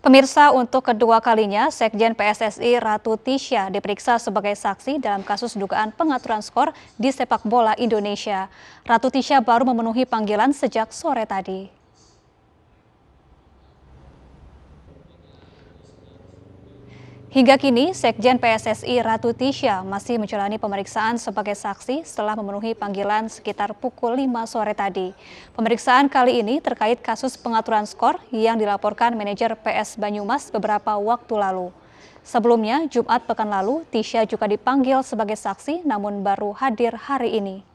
Pemirsa, untuk kedua kalinya, Sekjen PSSI Ratu Tisha diperiksa sebagai saksi dalam kasus dugaan pengaturan skor di sepak bola Indonesia. Ratu Tisha baru memenuhi panggilan sejak sore tadi. Hingga kini, Sekjen PSSI Ratu Tisha masih menjalani pemeriksaan sebagai saksi setelah memenuhi panggilan sekitar pukul 5 sore tadi. Pemeriksaan kali ini terkait kasus pengaturan skor yang dilaporkan manajer PS Banyumas beberapa waktu lalu. Sebelumnya, Jumat pekan lalu, Tisha juga dipanggil sebagai saksi namun baru hadir hari ini.